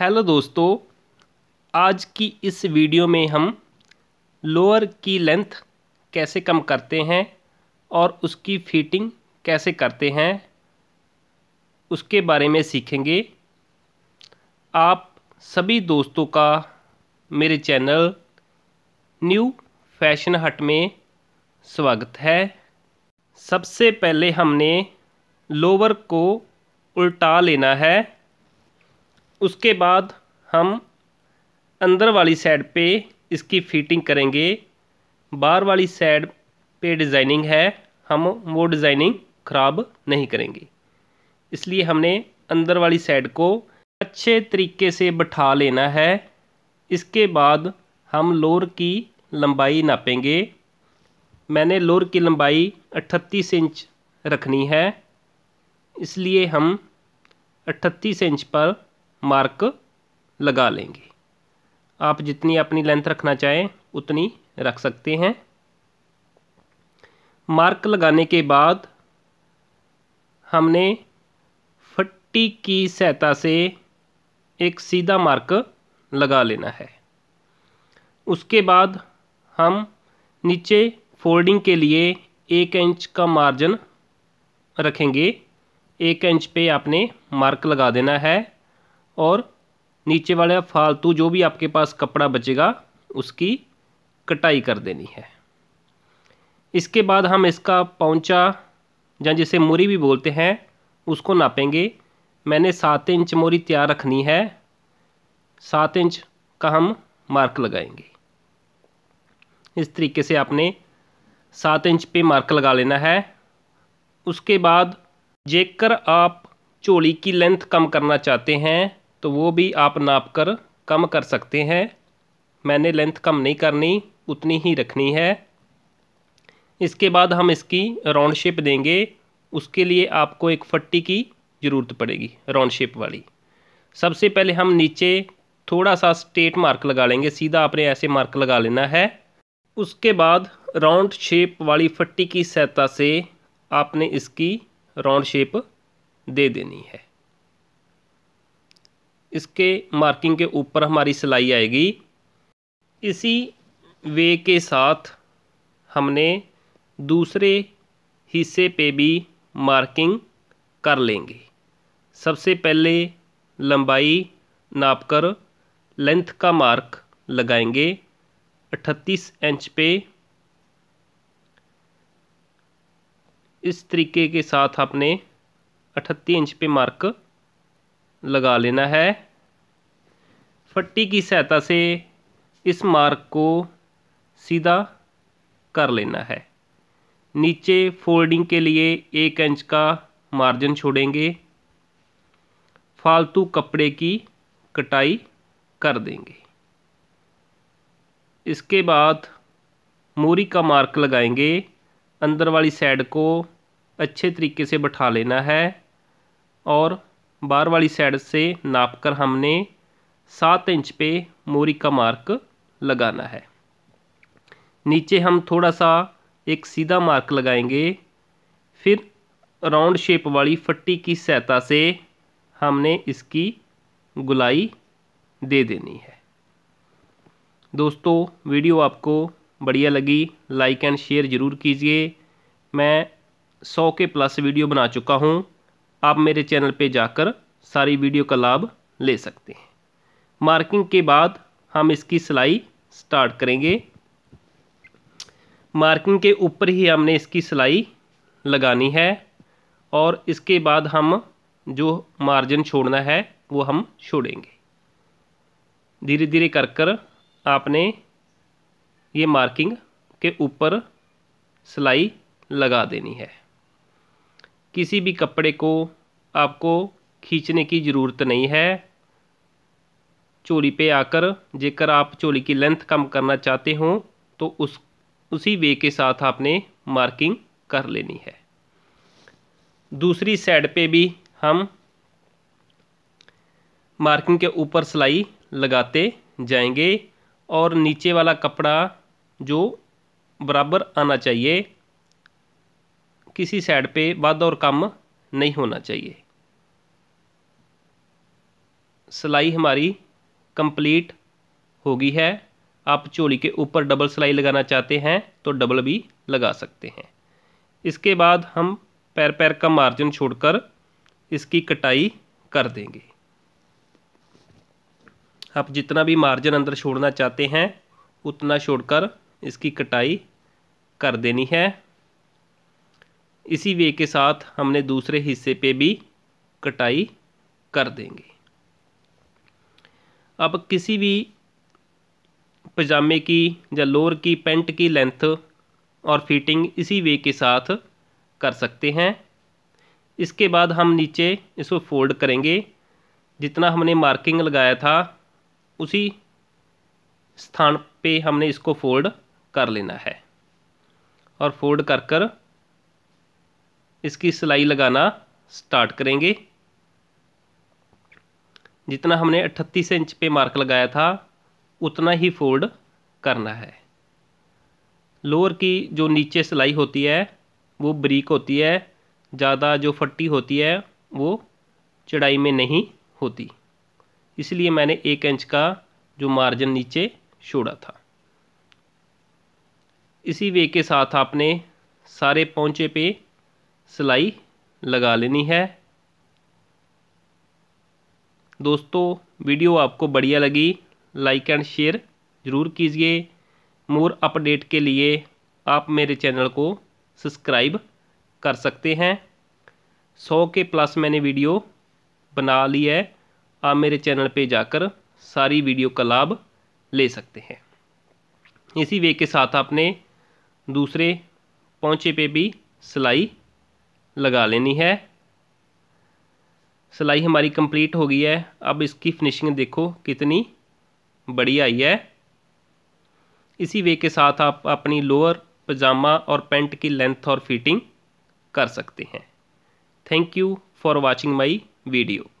hello दोस्तों आज की इस वीडियो में हम लोअर की लेंथ कैसे कम करते हैं और उसकी फिटिंग कैसे करते हैं उसके बारे में सीखेंगे आप सभी दोस्तों का मेरे चैनल न्यू फैशन हट में स्वागत है सबसे पहले हमने लोअर को उल्टा लेना है उसके बाद हम अंदर वाली साइड पे इसकी फिटिंग करेंगे बाहर वाली साइड पे डिज़ाइनिंग है हम वो डिज़ाइनिंग ख़राब नहीं करेंगे इसलिए हमने अंदर वाली साइड को अच्छे तरीके से बैठा लेना है इसके बाद हम लोअर की लंबाई नापेंगे मैंने लोअर की लंबाई 38 इंच रखनी है इसलिए हम 38 इंच पर मार्क लगा लेंगे आप जितनी अपनी लेंथ रखना चाहें उतनी रख सकते हैं मार्क लगाने के बाद हमने फट्टी की सहायता से एक सीधा मार्क लगा लेना है उसके बाद हम नीचे फोल्डिंग के लिए एक इंच का मार्जिन रखेंगे एक इंच पे आपने मार्क लगा देना है और नीचे वाले फालतू जो भी आपके पास कपड़ा बचेगा उसकी कटाई कर देनी है इसके बाद हम इसका पौचा या जिसे मोरी भी बोलते हैं उसको नापेंगे मैंने सात इंच मोरी तैयार रखनी है सात इंच का हम मार्क लगाएंगे इस तरीके से आपने सात इंच पे मार्क लगा लेना है उसके बाद जेकर आप चोली की लेंथ कम करना चाहते हैं तो वो भी आप नाप कर कम कर सकते हैं मैंने लेंथ कम नहीं करनी उतनी ही रखनी है इसके बाद हम इसकी राउंड शेप देंगे उसके लिए आपको एक फट्टी की ज़रूरत पड़ेगी राउंड शेप वाली सबसे पहले हम नीचे थोड़ा सा स्ट्रेट मार्क लगा लेंगे सीधा आपने ऐसे मार्क लगा लेना है उसके बाद राउंड शेप वाली फट्टी की सहायता से आपने इसकी राउंड शेप दे देनी है इसके मार्किंग के ऊपर हमारी सिलाई आएगी इसी वे के साथ हमने दूसरे हिस्से पे भी मार्किंग कर लेंगे सबसे पहले लंबाई नापकर लेंथ का मार्क लगाएंगे 38 इंच पे इस तरीके के साथ आपने 38 इंच पे मार्क लगा लेना है पट्टी की सहायता से इस मार्ग को सीधा कर लेना है नीचे फोल्डिंग के लिए एक इंच का मार्जिन छोड़ेंगे फालतू कपड़े की कटाई कर देंगे इसके बाद मोरी का मार्क लगाएंगे अंदर वाली साइड को अच्छे तरीके से बैठा लेना है और बाहर वाली साइड से नाप कर हमने सात इंच पे मोरी का मार्क लगाना है नीचे हम थोड़ा सा एक सीधा मार्क लगाएंगे फिर राउंड शेप वाली फट्टी की सहायता से हमने इसकी गुलाई दे देनी है दोस्तों वीडियो आपको बढ़िया लगी लाइक एंड शेयर ज़रूर कीजिए मैं सौ के प्लस वीडियो बना चुका हूँ आप मेरे चैनल पे जाकर सारी वीडियो का लाभ ले सकते हैं मार्किंग के बाद हम इसकी सिलाई स्टार्ट करेंगे मार्किंग के ऊपर ही हमने इसकी सिलाई लगानी है और इसके बाद हम जो मार्जिन छोड़ना है वो हम छोड़ेंगे धीरे धीरे कर कर आपने ये मार्किंग के ऊपर सिलाई लगा देनी है किसी भी कपड़े को आपको खींचने की ज़रूरत नहीं है चोली पे आकर जेकर आप चोली की लेंथ कम करना चाहते हो तो उस उसी वे के साथ आपने मार्किंग कर लेनी है दूसरी साइड पे भी हम मार्किंग के ऊपर सिलाई लगाते जाएंगे और नीचे वाला कपड़ा जो बराबर आना चाहिए किसी साइड पे वाद और कम नहीं होना चाहिए सिलाई हमारी कंप्लीट होगी है आप चोली के ऊपर डबल सिलाई लगाना चाहते हैं तो डबल भी लगा सकते हैं इसके बाद हम पैर पैर का मार्जिन छोड़कर इसकी कटाई कर देंगे आप जितना भी मार्जिन अंदर छोड़ना चाहते हैं उतना छोड़कर इसकी कटाई कर देनी है इसी वे के साथ हमने दूसरे हिस्से पे भी कटाई कर देंगे अब किसी भी पजामे की या लोअर की पेंट की लेंथ और फिटिंग इसी वे के साथ कर सकते हैं इसके बाद हम नीचे इसको फोल्ड करेंगे जितना हमने मार्किंग लगाया था उसी स्थान पे हमने इसको फोल्ड कर लेना है और फोल्ड कर कर इसकी सिलाई लगाना स्टार्ट करेंगे जितना हमने अट्ठतीस इंच पे मार्क लगाया था उतना ही फोल्ड करना है लोअर की जो नीचे सिलाई होती है वो ब्रीक होती है ज़्यादा जो फट्टी होती है वो चढ़ाई में नहीं होती इसलिए मैंने एक इंच का जो मार्जिन नीचे छोड़ा था इसी वे के साथ आपने सारे पौचे पे सिलाई लगा लेनी है दोस्तों वीडियो आपको बढ़िया लगी लाइक एंड शेयर ज़रूर कीजिए मोर अपडेट के लिए आप मेरे चैनल को सब्सक्राइब कर सकते हैं सौ के प्लस मैंने वीडियो बना ली है आप मेरे चैनल पे जाकर सारी वीडियो का लाभ ले सकते हैं इसी वे के साथ आपने दूसरे पहुँचे पे भी सिलाई लगा लेनी है सिलाई हमारी कंप्लीट हो गई है अब इसकी फिनिशिंग देखो कितनी बड़ी आई है इसी वे के साथ आप अपनी लोअर पजामा और पेंट की लेंथ और फिटिंग कर सकते हैं thank you for watching my video